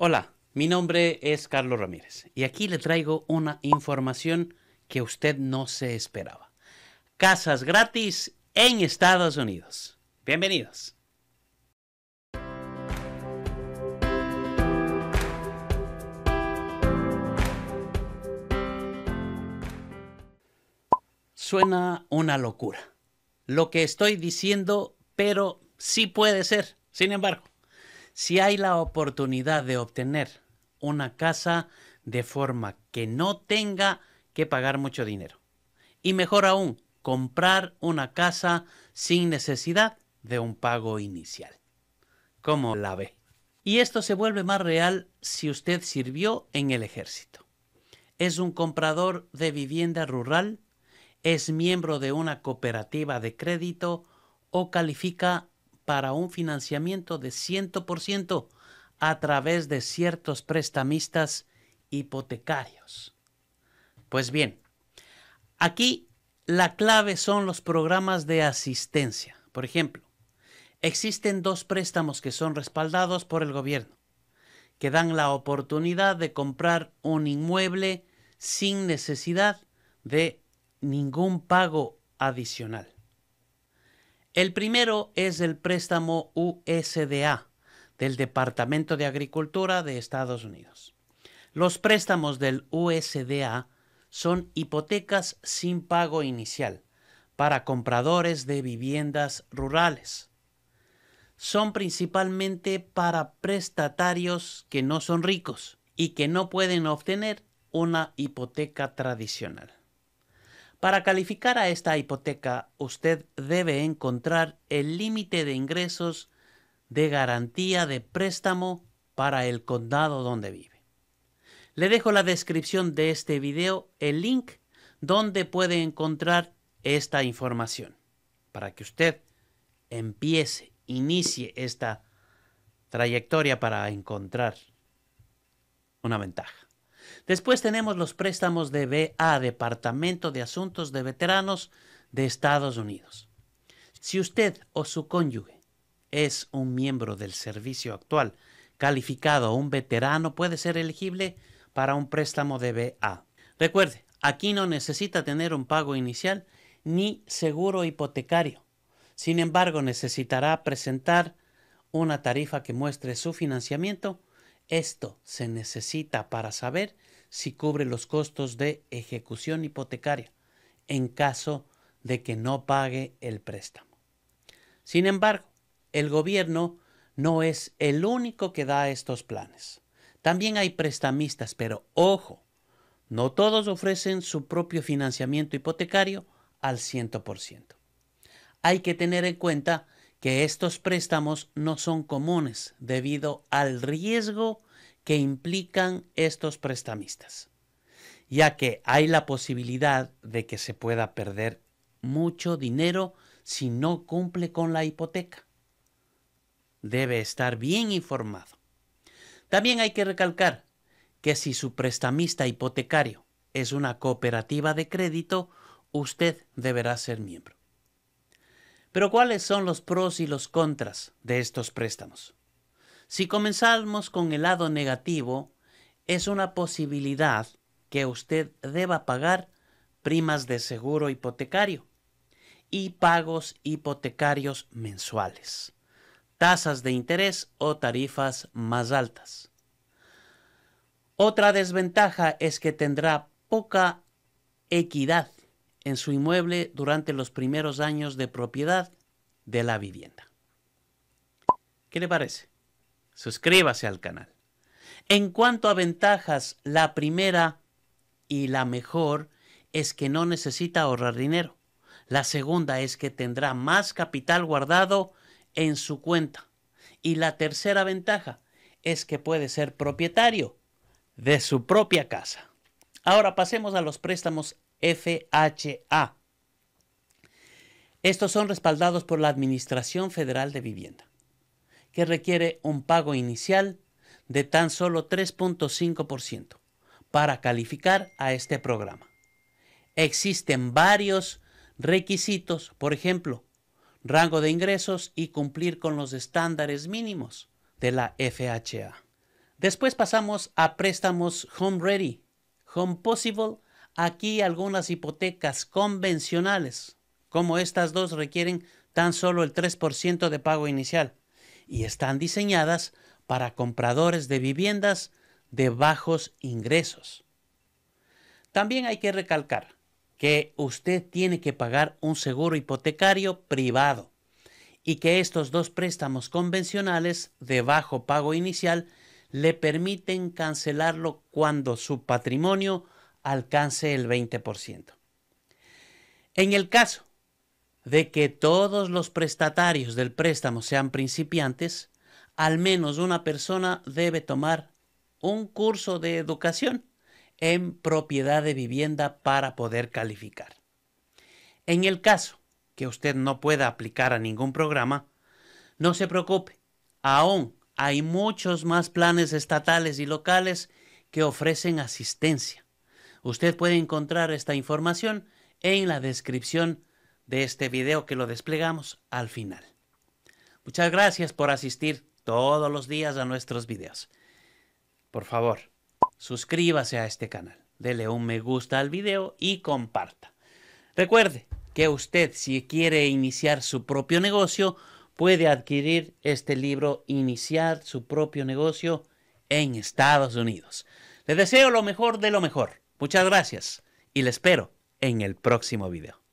Hola, mi nombre es Carlos Ramírez y aquí le traigo una información que usted no se esperaba. Casas gratis en Estados Unidos. Bienvenidos. Suena una locura lo que estoy diciendo, pero sí puede ser. Sin embargo, si hay la oportunidad de obtener una casa de forma que no tenga que pagar mucho dinero. Y mejor aún, comprar una casa sin necesidad de un pago inicial. ¿Cómo la ve? Y esto se vuelve más real si usted sirvió en el ejército. Es un comprador de vivienda rural, es miembro de una cooperativa de crédito o califica para un financiamiento de 100% a través de ciertos prestamistas hipotecarios. Pues bien, aquí la clave son los programas de asistencia. Por ejemplo, existen dos préstamos que son respaldados por el gobierno, que dan la oportunidad de comprar un inmueble sin necesidad de ningún pago adicional. El primero es el préstamo USDA del Departamento de Agricultura de Estados Unidos. Los préstamos del USDA son hipotecas sin pago inicial para compradores de viviendas rurales. Son principalmente para prestatarios que no son ricos y que no pueden obtener una hipoteca tradicional. Para calificar a esta hipoteca, usted debe encontrar el límite de ingresos de garantía de préstamo para el condado donde vive. Le dejo la descripción de este video el link donde puede encontrar esta información para que usted empiece, inicie esta trayectoria para encontrar una ventaja. Después tenemos los préstamos de BA, Departamento de Asuntos de Veteranos de Estados Unidos. Si usted o su cónyuge es un miembro del servicio actual calificado o un veterano, puede ser elegible para un préstamo de BA. Recuerde, aquí no necesita tener un pago inicial ni seguro hipotecario. Sin embargo, necesitará presentar una tarifa que muestre su financiamiento. Esto se necesita para saber si cubre los costos de ejecución hipotecaria en caso de que no pague el préstamo. Sin embargo, el gobierno no es el único que da estos planes. También hay prestamistas, pero ojo, no todos ofrecen su propio financiamiento hipotecario al 100%. Hay que tener en cuenta que estos préstamos no son comunes debido al riesgo que implican estos prestamistas, ya que hay la posibilidad de que se pueda perder mucho dinero si no cumple con la hipoteca. Debe estar bien informado. También hay que recalcar que si su prestamista hipotecario es una cooperativa de crédito, usted deberá ser miembro. Pero ¿cuáles son los pros y los contras de estos préstamos? Si comenzamos con el lado negativo, es una posibilidad que usted deba pagar primas de seguro hipotecario y pagos hipotecarios mensuales, tasas de interés o tarifas más altas. Otra desventaja es que tendrá poca equidad en su inmueble durante los primeros años de propiedad de la vivienda. ¿Qué le parece? suscríbase al canal. En cuanto a ventajas, la primera y la mejor es que no necesita ahorrar dinero. La segunda es que tendrá más capital guardado en su cuenta. Y la tercera ventaja es que puede ser propietario de su propia casa. Ahora pasemos a los préstamos FHA. Estos son respaldados por la Administración Federal de Vivienda que requiere un pago inicial de tan solo 3.5% para calificar a este programa. Existen varios requisitos, por ejemplo, rango de ingresos y cumplir con los estándares mínimos de la FHA. Después pasamos a préstamos Home Ready, Home Possible. Aquí algunas hipotecas convencionales, como estas dos, requieren tan solo el 3% de pago inicial y están diseñadas para compradores de viviendas de bajos ingresos. También hay que recalcar que usted tiene que pagar un seguro hipotecario privado y que estos dos préstamos convencionales de bajo pago inicial le permiten cancelarlo cuando su patrimonio alcance el 20%. En el caso de que todos los prestatarios del préstamo sean principiantes, al menos una persona debe tomar un curso de educación en propiedad de vivienda para poder calificar. En el caso que usted no pueda aplicar a ningún programa, no se preocupe, aún hay muchos más planes estatales y locales que ofrecen asistencia. Usted puede encontrar esta información en la descripción de este video que lo desplegamos al final. Muchas gracias por asistir todos los días a nuestros videos. Por favor, suscríbase a este canal, dele un me gusta al video y comparta. Recuerde que usted si quiere iniciar su propio negocio, puede adquirir este libro Iniciar su propio negocio en Estados Unidos. Le deseo lo mejor de lo mejor. Muchas gracias y le espero en el próximo video.